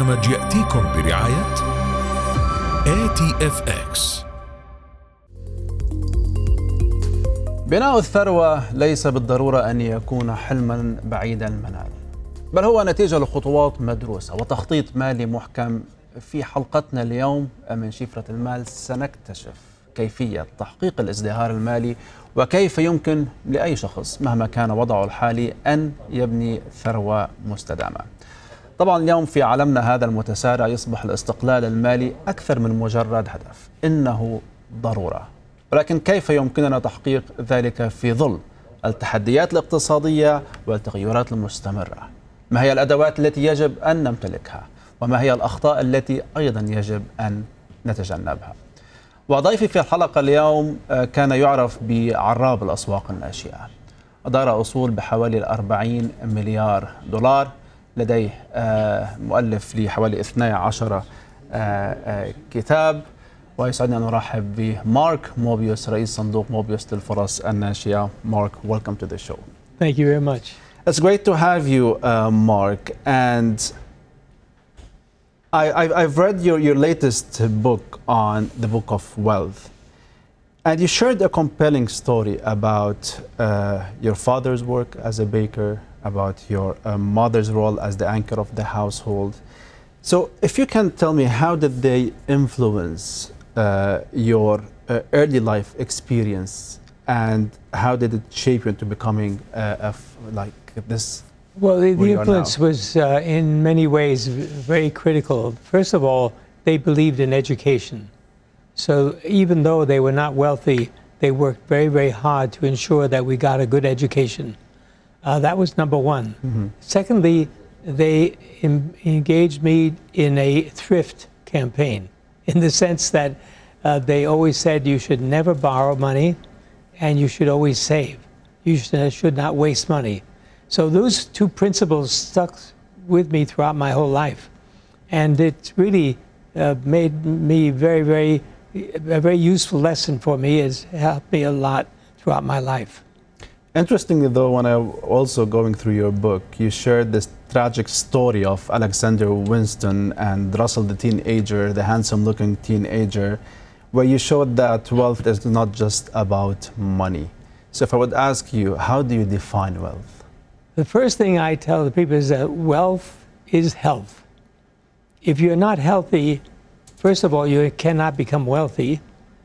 البرنامج يأتيكم برعاية ATFX بناء الثروة ليس بالضرورة أن يكون حلما بعيد المنال بل هو نتيجة لخطوات مدروسة وتخطيط مالي محكم في حلقتنا اليوم من شفرة المال سنكتشف كيفية تحقيق الازدهار المالي وكيف يمكن لأي شخص مهما كان وضعه الحالي أن يبني ثروة مستدامة طبعا اليوم في عالمنا هذا المتسارع يصبح الاستقلال المالي أكثر من مجرد هدف إنه ضرورة ولكن كيف يمكننا تحقيق ذلك في ظل التحديات الاقتصادية والتغيرات المستمرة ما هي الأدوات التي يجب أن نمتلكها وما هي الأخطاء التي أيضا يجب أن نتجنبها وضيفي في الحلقة اليوم آه، كان يعرف بعراب الأسواق الناشئة أدار أصول بحوالي 40 مليار دولار لديه مؤلف لحوالي 12 كتاب ويسعدني أن أرحب بمارك موبيوس رئيس صندوق موبيوس للفرص الناشئة مارك welcome to the show Thank you very much It's great to have you مارك Mark and I, I've read your, your latest book on the book of wealth And you shared a compelling story about uh, your father's work as a baker, about your uh, mother's role as the anchor of the household. So, if you can tell me, how did they influence uh, your uh, early life experience, and how did it shape you into becoming uh, like this? Well, the, the influence was uh, in many ways very critical. First of all, they believed in education so even though they were not wealthy, they worked very, very hard to ensure that we got a good education. Uh, that was number one. Mm -hmm. Secondly, they em engaged me in a thrift campaign in the sense that uh, they always said you should never borrow money and you should always save. You should, uh, should not waste money. So those two principles stuck with me throughout my whole life. And it really uh, made me very, very a very useful lesson for me. has helped me a lot throughout my life. Interestingly, though, when I also going through your book, you shared this tragic story of Alexander Winston and Russell, the teenager, the handsome-looking teenager, where you showed that wealth is not just about money. So, if I would ask you, how do you define wealth? The first thing I tell the people is that wealth is health. If you're not healthy, First of all, you cannot become wealthy.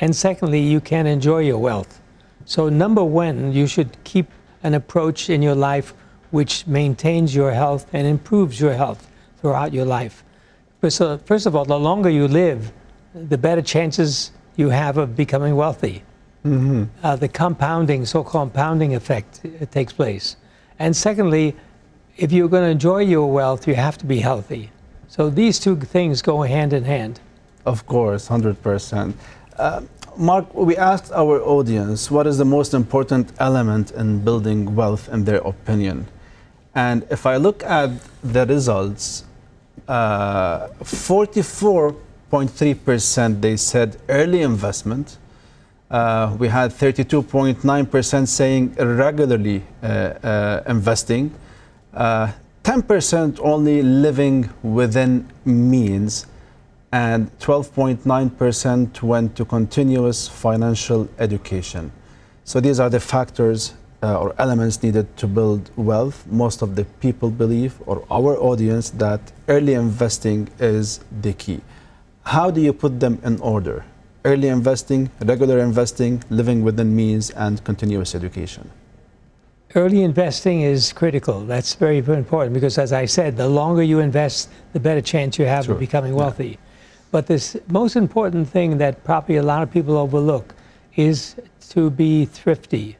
And secondly, you can enjoy your wealth. So, number one, you should keep an approach in your life which maintains your health and improves your health throughout your life. So, first of all, the longer you live, the better chances you have of becoming wealthy. Mm-hmm. Uh, the compounding, so called compounding effect, uh, takes place. And secondly, if you're going to enjoy your wealth, you have to be healthy. So, these two things go hand in hand. Of course, 100%. Uh, Mark, we asked our audience what is the most important element in building wealth in their opinion. And if I look at the results, 44.3% uh, they said early investment. Uh, we had 32.9% saying regularly uh, uh, investing. 10% uh, only living within means and 12.9% went to continuous financial education. So these are the factors uh, or elements needed to build wealth. Most of the people believe, or our audience, that early investing is the key. How do you put them in order? Early investing, regular investing, living within means, and continuous education. Early investing is critical. That's very important because, as I said, the longer you invest, the better chance you have sure. of becoming wealthy. Yeah. But the most important thing that probably a lot of people overlook is to be thrifty.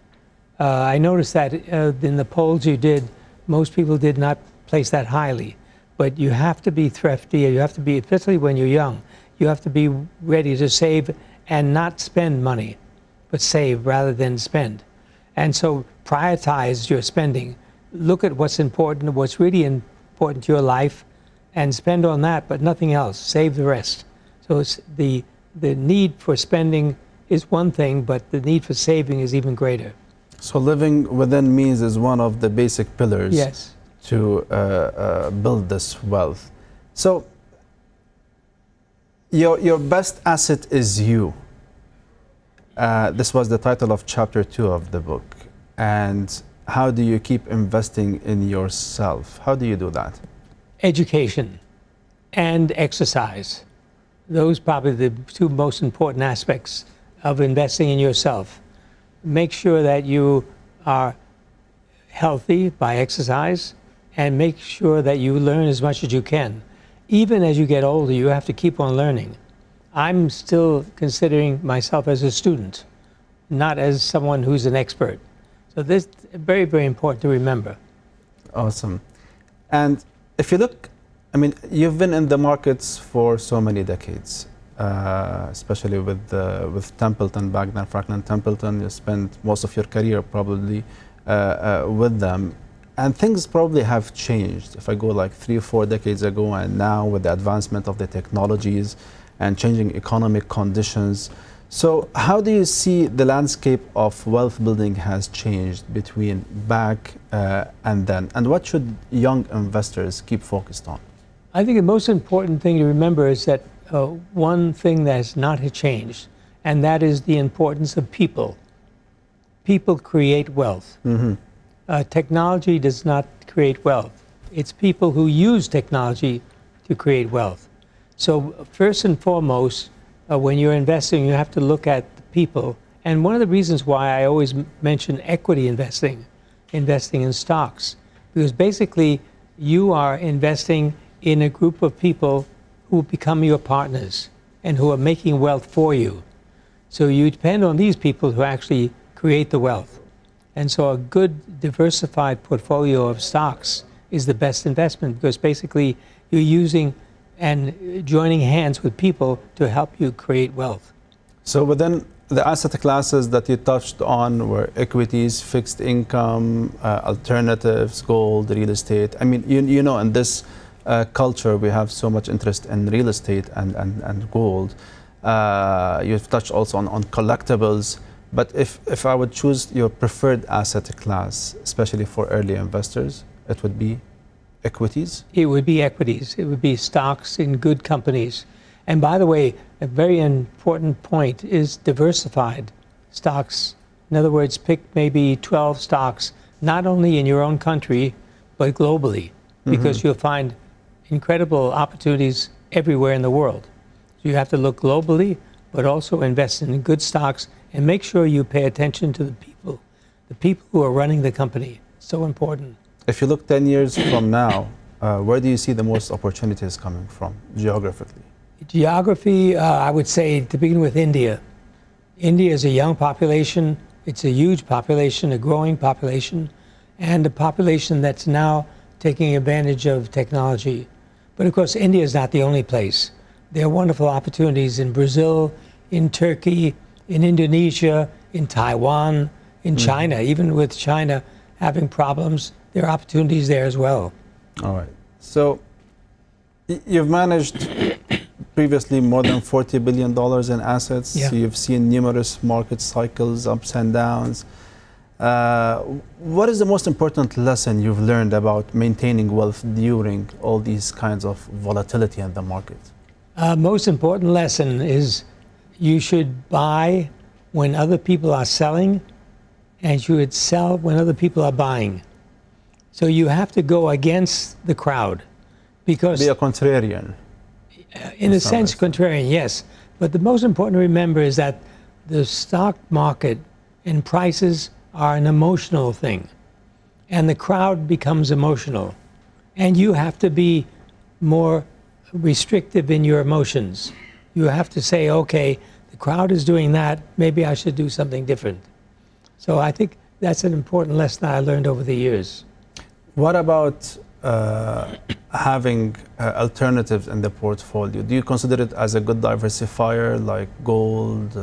Uh, I noticed that uh, in the polls you did, most people did not place that highly. But you have to be thrifty, you have to be, especially when you're young, you have to be ready to save and not spend money, but save rather than spend. And so prioritize your spending. Look at what's important, what's really important to your life, and spend on that, but nothing else. Save the rest. So the, the need for spending is one thing, but the need for saving is even greater. So living within means is one of the basic pillars yes. to uh, uh, build this wealth. So your, your best asset is you. Uh, this was the title of chapter two of the book. And how do you keep investing in yourself? How do you do that? Education and exercise those probably the two most important aspects of investing in yourself. Make sure that you are healthy by exercise and make sure that you learn as much as you can. Even as you get older, you have to keep on learning. I'm still considering myself as a student, not as someone who's an expert. So this is very, very important to remember. Awesome. And if you look I mean, you've been in the markets for so many decades, uh, especially with uh, with Templeton back then, Franklin Templeton. You spent most of your career probably uh, uh, with them, and things probably have changed. If I go like three or four decades ago and now, with the advancement of the technologies and changing economic conditions. So, how do you see the landscape of wealth building has changed between back uh, and then? And what should young investors keep focused on? I think the most important thing to remember is that uh, one thing that has not changed, and that is the importance of people. People create wealth. Mm-hmm. Uh, technology does not create wealth. It's people who use technology to create wealth. So, first and foremost, uh, when you're investing, you have to look at the people. And one of the reasons why I always m- mention equity investing, investing in stocks, because basically you are investing in a group of people who become your partners and who are making wealth for you. So you depend on these people who actually create the wealth. And so a good diversified portfolio of stocks is the best investment because basically you're using and joining hands with people to help you create wealth. So, within the asset classes that you touched on were equities, fixed income, uh, alternatives, gold, real estate. I mean, you, you know, in this uh, culture, we have so much interest in real estate and, and, and gold. Uh, you've touched also on, on collectibles. But if, if I would choose your preferred asset class, especially for early investors, it would be equities? It would be equities. It would be stocks in good companies. And by the way, a very important point is diversified stocks. In other words, pick maybe 12 stocks, not only in your own country, but globally, mm-hmm. because mm -hmm. you'll find incredible opportunities everywhere in the world. So you have to look globally, but also invest in good stocks and make sure you pay attention to the people, the people who are running the company. So important. If you look 10 years from now, uh, where do you see the most opportunities coming from geographically? Geography, uh, I would say to begin with India. India is a young population, it's a huge population, a growing population, and a population that's now taking advantage of technology. But of course, India is not the only place. There are wonderful opportunities in Brazil, in Turkey, in Indonesia, in Taiwan, in mm China. Even with China having problems, there are opportunities there as well. All right. So you've managed previously more than $40 billion in assets. Yeah. So you've seen numerous market cycles, ups and downs. Uh, what is the most important lesson you've learned about maintaining wealth during all these kinds of volatility in the market? Uh, most important lesson is you should buy when other people are selling and you would sell when other people are buying. So you have to go against the crowd because... Be a contrarian. Uh, in a sense, contrarian, yes. But the most important to remember is that the stock market and prices are an emotional thing. And the crowd becomes emotional. And you have to be more restrictive in your emotions. You have to say, okay, the crowd is doing that, maybe I should do something different. So I think that's an important lesson I learned over the years. What about uh, having uh, alternatives in the portfolio? Do you consider it as a good diversifier like gold uh,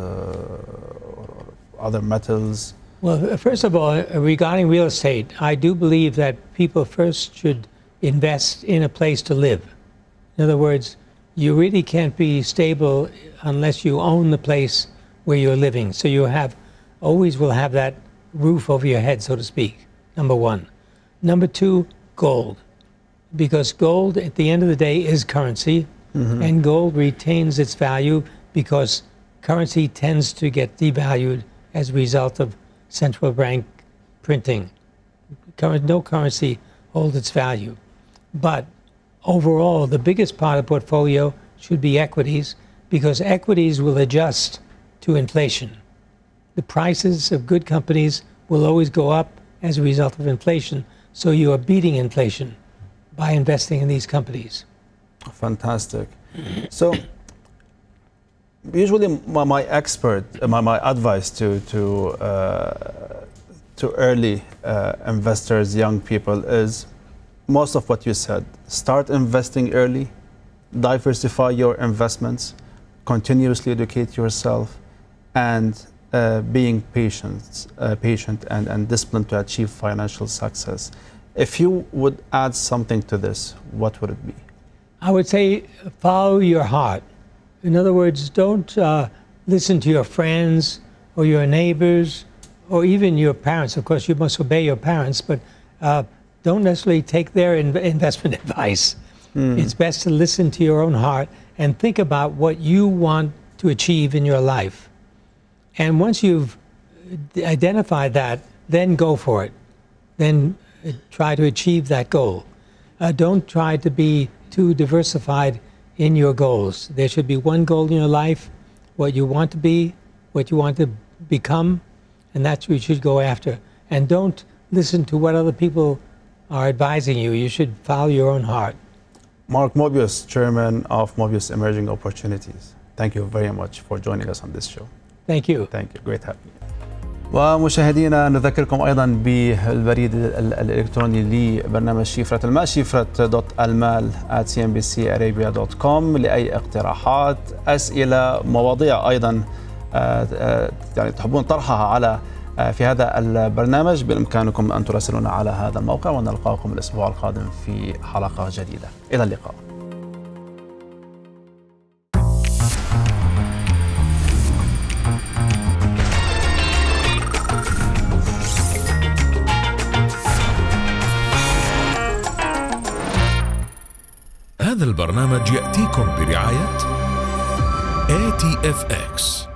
or other metals? Well, first of all, regarding real estate, I do believe that people first should invest in a place to live. In other words, you really can't be stable unless you own the place where you're living. So you have always will have that roof over your head, so to speak. Number one. Number two, gold. Because gold at the end of the day is currency, mm-hmm. and gold retains its value because currency tends to get devalued as a result of central bank printing. No currency holds its value. But overall, the biggest part of the portfolio should be equities because equities will adjust to inflation. The prices of good companies will always go up as a result of inflation, so you are beating inflation by investing in these companies. Fantastic. So usually my, my expert, uh, my, my advice to to uh, to early uh, investors, young people is most of what you said. Start investing early, diversify your investments, continuously educate yourself, and uh, being patient, uh, patient and, and disciplined to achieve financial success. If you would add something to this, what would it be? I would say follow your heart in other words, don't uh, listen to your friends or your neighbors or even your parents. Of course, you must obey your parents, but uh, don't necessarily take their investment advice. Mm. It's best to listen to your own heart and think about what you want to achieve in your life. And once you've uh, identified that, then go for it. Then uh, try to achieve that goal. Uh, don't try to be too diversified in your goals. There should be one goal in your life, what you want to be, what you want to become, and that's what you should go after. And don't listen to what other people are advising you. You should follow your own heart. Mark Mobius, chairman of Mobius Emerging Opportunities. Thank you very much for joining us on this show. Thank you. Thank you. Great having you. ومشاهدينا نذكركم ايضا بالبريد الالكتروني لبرنامج شفره المال شفره دوت المال دوت كوم لاي اقتراحات اسئله مواضيع ايضا آه، آه، يعني تحبون طرحها على آه، في هذا البرنامج بامكانكم ان تراسلونا على هذا الموقع ونلقاكم الاسبوع القادم في حلقه جديده الى اللقاء البرنامج يأتيكم برعاية ATFX